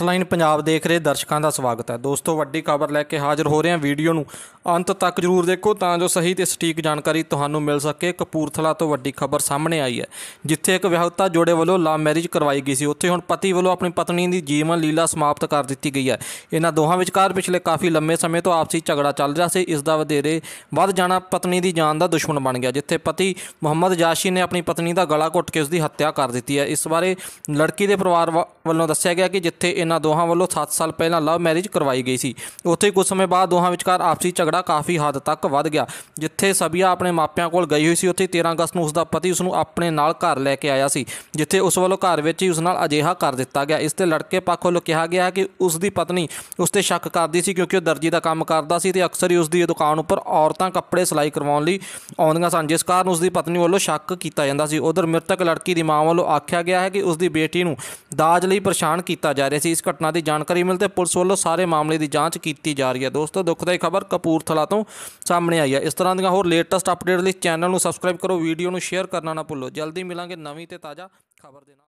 8 line Punjab ਦੇਖ ਰਹੇ ਦਰਸ਼ਕਾਂ ਦਾ ਸਵਾਗਤ ਹੈ ਦੋਸਤੋ ਵੱਡੀ ਖਬਰ ਲੈ ਕੇ ਹਾਜ਼ਰ ਹੋ ਰਹੇ ਹਾਂ ਵੀਡੀਓ ਨੂੰ ਅੰਤ ਤੱਕ ਜਰੂਰ ਦੇਖੋ ਤਾਂ ਜੋ ਸਹੀ ਤੇ ਸਟੀਕ ਜਾਣਕਾਰੀ ਤੁਹਾਨੂੰ ਮਿਲ ਸਕੇ ਕਪੂਰਥਲਾ ਤੋਂ ਵੱਡੀ ਖਬਰ ਸਾਹਮਣੇ ਆਈ ਹੈ ਜਿੱਥੇ ਇੱਕ ਵਿਆਹੁਤਾ ਜੋੜੇ ਵੱਲੋਂ ਲਵ ਮੈਰਿਜ ਕਰਵਾਈ ਗਈ ਸੀ ਉੱਥੇ ਹੁਣ ਪਤੀ ਵੱਲੋਂ ਆਪਣੀ ਪਤਨੀ ਦੀ ਜੀਵਨ ਲੀਲਾ ਸਮਾਪਤ ਕਰ ਦਿੱਤੀ ਗਈ ਹੈ ਇਹਨਾਂ ਦੋਹਾਂ ਵਿਚਕਾਰ ਪਿਛਲੇ ਕਾਫੀ ਲੰਮੇ ਸਮੇਂ ਤੋਂ ਆਪਸੀ ਝਗੜਾ ਚੱਲ ਰਿਹਾ ਸੀ ਇਸ ਦਾ ਵਧੇਰੇ ਵੱਧ ਜਾਣਾ ਪਤਨੀ ਦੀ ਜਾਨ ਦਾ ਦੁਸ਼ਮਣ ਬਣ ਗਿਆ ਜਿੱਥੇ ਪਤੀ ਮੁਹੰਮਦ ਜਾਸ਼ੀ ਨੇ ਆਪਣੀ ਪਤਨੀ ਦਾ ਗਲਾ ਘੁੱਟ ਕੇ ਉਸ ਦੀ ਹੱਤਿਆ ਕਰ ਦਿੱਤੀ ਹੈ ਇਸ ਬਾਰੇ ਲੜਕੀ ਦੇ ਪਰਿਵਾਰ ਵੱਲੋਂ ਦੱਸਿਆ ਗਿਆ ਕਿ ਜਿੱਥੇ ਇਹਨਾਂ ਦੋਹਾਂ ਵੱਲੋਂ 7 ਸਾਲ ਪਹਿਲਾਂ ਲਵ ਮੈਰਿਜ ਕਰਵਾਈ ਗਈ ਸੀ ਉੱਥੇ ਕੁਝ ਸਮੇਂ ਬਾਅਦ ਦੋਹਾਂ ਵਿਚਕਾਰ ਆਪਸੀ ਝਗੜਾ ਕਾਫੀ ਹੱਦ ਤੱਕ ਵੱਧ ਗਿਆ ਜਿੱਥੇ ਸਬੀਆ ਆਪਣੇ ਮਾਪਿਆਂ ਕੋਲ ਗਈ ਹੋਈ ਸੀ ਉੱਥੇ 13 ਅਗਸਤ ਨੂੰ ਉਸ ਦਾ ਪਤੀ ਉਸ ਨੂੰ ਆਪਣੇ ਨਾਲ ਘਰ ਲੈ ਕੇ ਆਇਆ ਸੀ ਜਿੱਥੇ ਉਸ ਵੱਲੋਂ ਘਰ ਵਿੱਚ ਹੀ ਉਸ ਨਾਲ ਅਜੇਹਾ ਕਰ ਦਿੱਤਾ ਗਿਆ ਇਸ ਤੇ ਲੜਕੇ ਪੱਖੋਂ ਕਿਹਾ ਗਿਆ ਕਿ ਉਸ ਦੀ ਪਤਨੀ ਉਸ ਤੇ ਸ਼ੱਕ ਕਰਦੀ ਸੀ ਕਿਉਂਕਿ ਉਹ ਦਰਜੀ ਦਾ ਕੰਮ ਕਰਦਾ ਸੀ ਤੇ ਅਕਸਰ ਹੀ ਉਸ ਦੀ ਦੁਕਾਨ ਉੱਪਰ ਔਰਤਾਂ ਕੱਪੜੇ ਸਿਲਾਈ ਕਰਵਾਉਣ ਲਈ ਆਉਂਦੀਆਂ ਸਨ ਜਿਸ ਕਾਰਨ ਉਸ ਦੀ ਪਤਨੀ ਵੱਲੋਂ ਸ਼ੱਕ ਕੀਤਾ ਜਾਂਦਾ ਸੀ ਉਧਰ ਮ੍ਰਿਤਕ ਲੜਕੀ ਦੀ ਮਾਂ ਵੱਲੋਂ ਆਖਿਆ ਗਿਆ ਹੈ ਕਿ ਉਸ ਦੀ ਬੇਟੀ ਨੂੰ ਦਾਜ ਲਈ ਪਰੇਸ਼ਾਨ ਕੀਤਾ ਜਾ ਰਿਹਾ ਸੀ ਇਸ ਘਟਨਾ ਦੀ ਜਾਣਕਾਰੀ ਤੇ ਪੁਲਿਸ ਵੱਲੋਂ ਸਾਰੇ ਮਾਮਲੇ ਦੀ ਜਾਂਚ ਕੀਤੀ ਜਾ ਰਹੀ ਹੈ ਦੋਸਤੋ ਦੁਖਦਾਈ ਖਬਰ ਕਪੂਰਥਲਾ ਤੋਂ ਸਾਹਮਣੇ ਆਈ ਹੈ ਇਸ ਤਰ੍ਹਾਂ ਦੀਆਂ ਹੋਰ ਲੇਟੈਸਟ ਅਪਡੇਟ ਲਈ ਚੈਨਲ ਨੂੰ ਸਬਸਕ੍ਰਾਈਬ ਕਰੋ ਵੀਡੀਓ ਨੂੰ ਸ਼ੇਅਰ ਕਰਨਾ ਨਾ ਭੁੱਲੋ ਜਲਦੀ ਮਿਲਾਂਗੇ ਨਵੀਂ ਤੇ ਤਾਜ਼ਾ ਖਬਰ ਦੇ ਨਾਲ